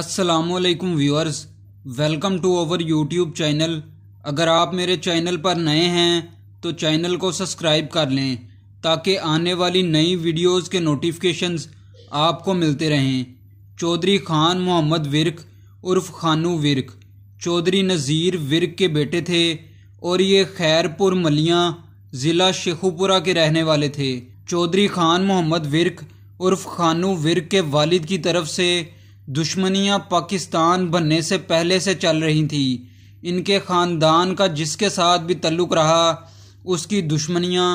असलकुम viewers welcome to our YouTube channel अगर आप मेरे चैनल पर नए हैं तो चैनल को सब्सक्राइब कर लें ताकि आने वाली नई वीडियोस के नोटिफिकेशंस आपको मिलते रहें चौधरी खान मोहम्मद विरक उर्फ खानू विरक चौधरी नज़ीर विरक के बेटे थे और ये खैरपुर मलियाँ ज़िला शेखुपुरा के रहने वाले थे चौधरी खान मोहम्मद विरक उर्फ खानू विरक के वालिद की तरफ से दुश्मनियां पाकिस्तान बनने से पहले से चल रही थी इनके ख़ानदान का जिसके साथ भी तल्लुक़ रहा उसकी दुश्मनियां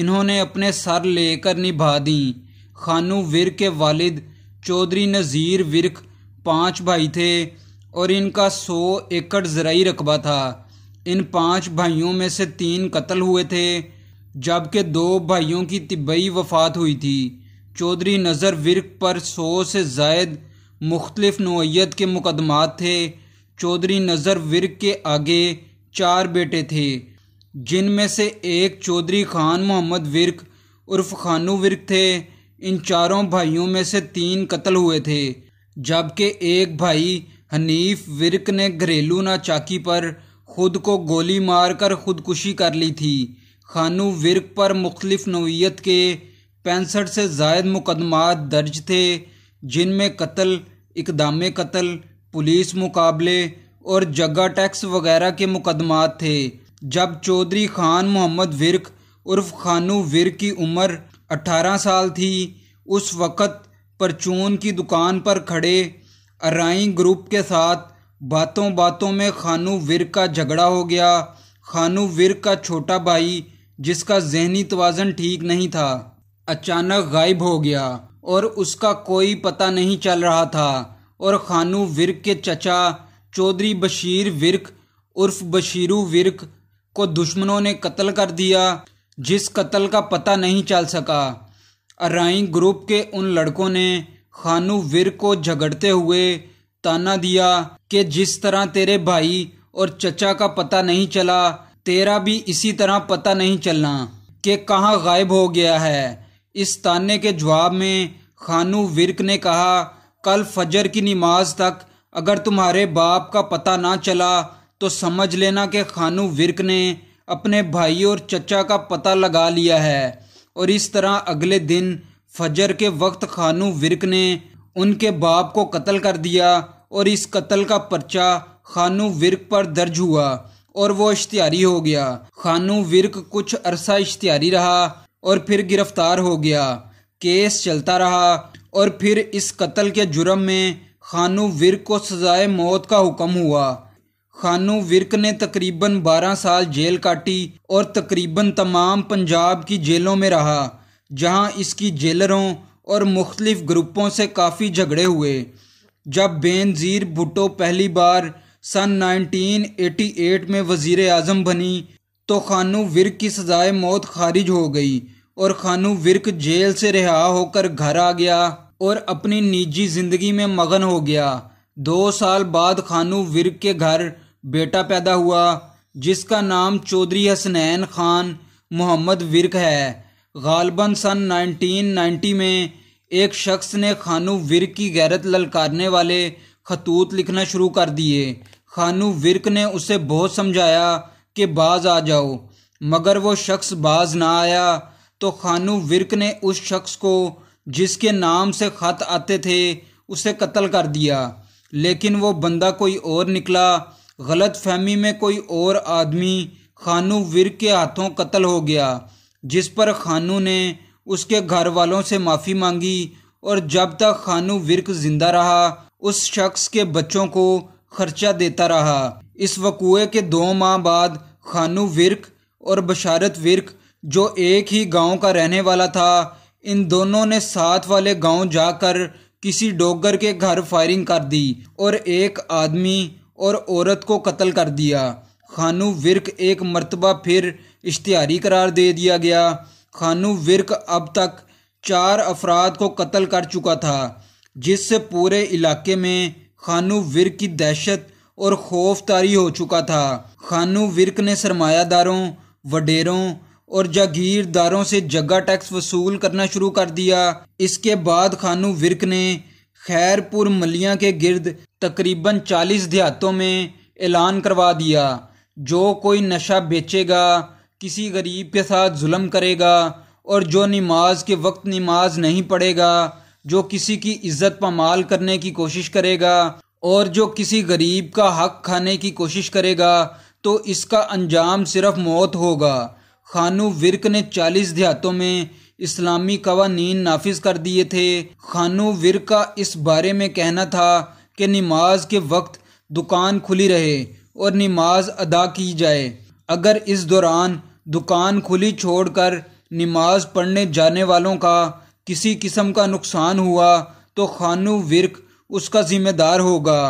इन्होंने अपने सर लेकर निभा दीं खानू विरक के वालिद चौधरी नज़ीर विरक पांच भाई थे और इनका सौ एकड़ ज़रूरी रकबा था इन पांच भाइयों में से तीन कत्ल हुए थे जबकि दो भाइयों की तिबई वफात हुई थी चौधरी नज़र विरक पर सौ से जायद मुख्तलफ नोयत के मुकदमात थे चौधरी नज़र विर के आगे चार बेटे थे जिनमें से एक चौधरी खान मोहम्मद विरक उर्फ खानू विरक थे इन चारों भाइयों में से तीन कत्ल हुए थे जबकि एक भाई हनीफ विरक ने घरेलू नाचाकी पर खुद को गोली मारकर खुदकुशी कर ली थी खानू विरक पर मुख्तलिफ नोयत के पैंसठ से जायद मुकदमात दर्ज थे जिनमें कत्ल इकदाम कत्ल पुलिस मुकाबले और जगह टैक्स वगैरह के मुकदमात थे जब चौधरी खान मोहम्मद विरक उर्फ खानू विरक की उम्र 18 साल थी उस वक़्त परचून की दुकान पर खड़े अराई ग्रुप के साथ बातों बातों में खानू विरक का झगड़ा हो गया खानू विरक का छोटा भाई जिसका जहनी तोज़न ठीक नहीं था अचानक गायब हो गया और उसका कोई पता नहीं चल रहा था और खानू विरक के चचा चौधरी बशीर विरक उर्फ बशीरू विरक को दुश्मनों ने कत्ल कर दिया जिस कत्ल का पता नहीं चल सका अराई ग्रुप के उन लड़कों ने खानू विर को झगड़ते हुए ताना दिया कि जिस तरह तेरे भाई और चचा का पता नहीं चला तेरा भी इसी तरह पता नहीं चलना कि कहाँ गायब हो गया है इस ताने के जवाब में खानू विर्क ने कहा कल फजर की नमाज तक अगर तुम्हारे बाप का पता ना चला तो समझ लेना कि खानू विर्क ने अपने भाई और चचा का पता लगा लिया है और इस तरह अगले दिन फजर के वक्त खानू विर्क ने उनके बाप को कत्ल कर दिया और इस कत्ल का पर्चा खानू विर्क पर दर्ज हुआ और वो इश्तियारी हो गया खानू विर्क कुछ अरसा इश्तियारी रहा और फिर गिरफ्तार हो गया केस चलता रहा और फिर इस कत्ल के जुर्म में खानू विर्क को सजाए मौत का हुक्म हुआ खानू विर्क ने तकरीबन 12 साल जेल काटी और तकरीबन तमाम पंजाब की जेलों में रहा जहां इसकी जेलरों और मुख्तलिफ ग्रुपों से काफ़ी झगड़े हुए जब बेनज़ीर भुट्टो पहली बार सन 1988 में वज़ी अजम बनी तो खानू विर्क की सजाए मौत खारिज हो गई और खानू विर्क जेल से रिहा होकर घर आ गया और अपनी निजी जिंदगी में मगन हो गया दो साल बाद खानू विर्क के घर बेटा पैदा हुआ जिसका नाम चौधरी हसनैन खान मोहम्मद विर्क है गालबन सन 1990 में एक शख्स ने खानू विर्क की गैरत ललकारने वाले खतूत लिखना शुरू कर दिए खानू विर्क ने उसे बहुत समझाया कि बाज आ जाओ मगर वो शख्स बाज ना आया तो खानू विर्क ने उस शख्स को जिसके नाम से ख़त आते थे उसे कत्ल कर दिया लेकिन वो बंदा कोई और निकला गलत फहमी में कोई और आदमी खानू विर्क के हाथों कत्ल हो गया जिस पर खानू ने उसके घर वालों से माफ़ी मांगी और जब तक खानू विर्क जिंदा रहा उस शख्स के बच्चों को खर्चा देता रहा इस वकूए के दो माह बाद खानू विर्क और बशारत विर्क जो एक ही गांव का रहने वाला था इन दोनों ने साथ वाले गांव जाकर किसी डोगर के घर फायरिंग कर दी और एक आदमी और औरत को कत्ल कर दिया खानू विर्क एक मरतबा फिर इश्तिहारी करार दे दिया गया खानू विर्क अब तक चार अफराद को कत्ल कर चुका था जिससे पूरे इलाके में खानू विर्क की दहशत और खौफ तारी हो चुका था खानू विर्क ने सरमायादारों वडेरों और जागीरदारों से जगह टैक्स वसूल करना शुरू कर दिया इसके बाद खानू विरक ने खैरपुर मलिया के गिर्द तकरीबन चालीस देहातों में ऐलान करवा दिया जो कोई नशा बेचेगा किसी गरीब के साथ जुल्म करेगा और जो नमाज के वक्त नमाज नहीं पढ़ेगा जो किसी की इज्जत पमाल करने की कोशिश करेगा और जो किसी गरीब का हक खाने की कोशिश करेगा तो इसका अंजाम सिर्फ मौत होगा खानू विर्क ने 40 देहातों में इस्लामी कवानीन नाफिज कर दिए थे खानू विर का इस बारे में कहना था कि नमाज के वक्त दुकान खुली रहे और नमाज अदा की जाए अगर इस दौरान दुकान खुली छोड़कर नमाज पढ़ने जाने वालों का किसी किस्म का नुकसान हुआ तो खानू विर्क उसका ज़िम्मेदार होगा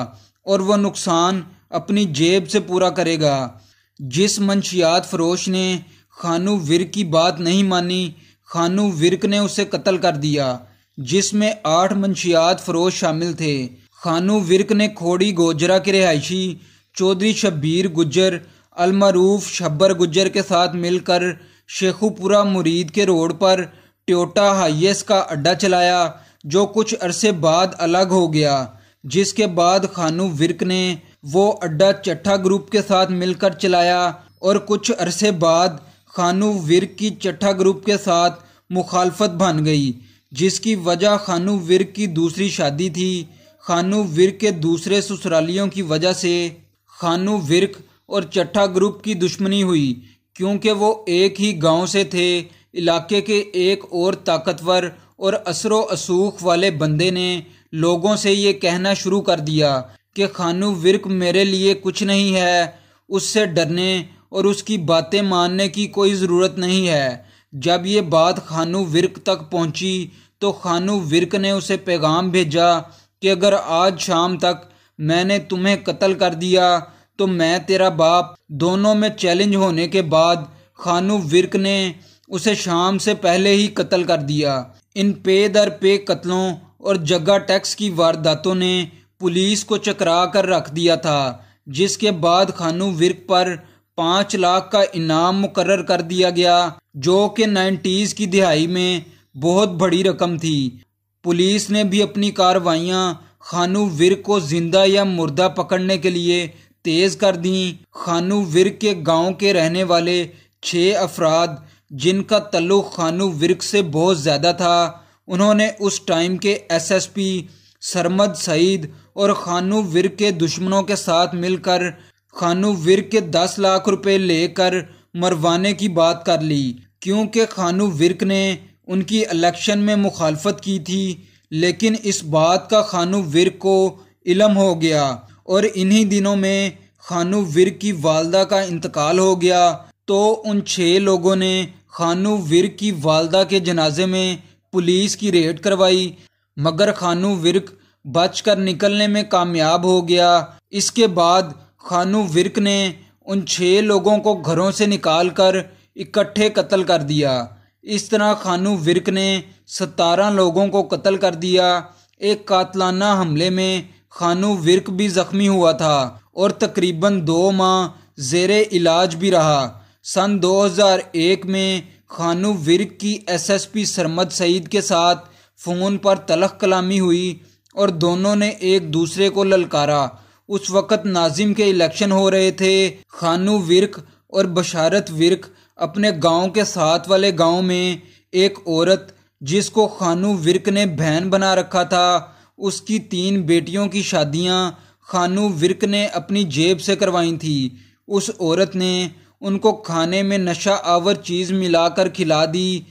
और वह नुकसान अपनी जेब से पूरा करेगा जिस मंशियात फरोश ने खानू विर्क की बात नहीं मानी खानू विर्क ने उसे कत्ल कर दिया जिसमें आठ मंशियात फरोश शामिल थे खानू विर्क ने खोड़ी गोजरा के रिहायशी चौधरी शब्बीर गुजर अलमरूफ शब्बर गुजर के साथ मिलकर शेखुपुरा मुरीद के रोड पर ट्योटा हाइस का अड्डा चलाया जो कुछ अरसे बाद अलग हो गया जिसके बाद खानू विर्क ने वो अड्डा चट्ठा ग्रुप के साथ मिलकर चलाया और कुछ अरसे बाद खानुविर की चट्ठा ग्रुप के साथ मुखालफत बन गई जिसकी वजह खानुविर की दूसरी शादी थी खानुविर के दूसरे ससुरालियों की वजह से खानुविर और चट्ठा ग्रुप की दुश्मनी हुई क्योंकि वो एक ही गांव से थे इलाके के एक और ताकतवर और असरो असूख वाले बंदे ने लोगों से ये कहना शुरू कर दिया कि खानु विरक मेरे लिए कुछ नहीं है उससे डरने और उसकी बातें मानने की कोई ज़रूरत नहीं है जब ये बात खानू विरक तक पहुंची तो खानू विरक ने उसे पैगाम भेजा कि अगर आज शाम तक मैंने तुम्हें कत्ल कर दिया तो मैं तेरा बाप दोनों में चैलेंज होने के बाद खानू विरक ने उसे शाम से पहले ही कत्ल कर दिया इन पे दर पे कत्लों और जगह टैक्स की वारदातों ने पुलिस को चकरा कर रख दिया था जिसके बाद खानू विरक पर पाँच लाख का इनाम मुकर कर दिया गया जो कि नाइन्टीज़ की दिहाई में बहुत बड़ी रकम थी पुलिस ने भी अपनी कार्रवाइयाँ खानू विर को जिंदा या मुर्दा पकड़ने के लिए तेज़ कर दी खानू विर के गांव के रहने वाले छः अफराद जिनका तल्लुक खानू विरक से बहुत ज़्यादा था उन्होंने उस टाइम के एसएसपी सरमद सईद और खानू विर के दुश्मनों के साथ मिलकर खानुवीर के दस लाख रुपए लेकर मरवाने की बात कर ली क्योंकि खानू विर्क ने उनकी इलेक्शन में मुखालफत की थी लेकिन इस बात का खानू विर्क को इलम हो गया और इन्हीं दिनों में खानू विर की वालदा का इंतकाल हो गया तो उन छः लोगों ने खानू विर्क की वालदा के जनाजे में पुलिस की रेड करवाई मगर खानू बच बचकर निकलने में कामयाब हो गया इसके बाद खानू विर्क ने उन छः लोगों को घरों से निकालकर इकट्ठे कत्ल कर दिया इस तरह खानू विर्क ने सतारह लोगों को कत्ल कर दिया एक कातलाना हमले में खानू विर्क भी जख्मी हुआ था और तकरीबन दो माह जेर इलाज भी रहा सन 2001 में खानू विर्क की एसएसपी सरमद सईद के साथ फ़ोन पर तलख कलामी हुई और दोनों ने एक दूसरे को ललकारा उस वक़्त नाजिम के इलेक्शन हो रहे थे खानू विरक और बशारत विरक अपने गांव के साथ वाले गांव में एक औरत जिसको खानू विरक ने बहन बना रखा था उसकी तीन बेटियों की शादियां खानू विरक ने अपनी जेब से करवाई थी उस औरत ने उनको खाने में नशा आवर चीज़ मिलाकर खिला दी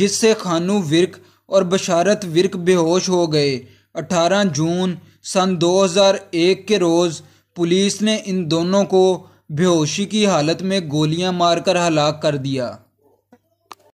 जिससे खानू विरक और बशारत विरक बेहोश हो गए 18 जून सन 2001 के रोज़ पुलिस ने इन दोनों को बेहोशी की हालत में गोलियां मारकर हलाक कर दिया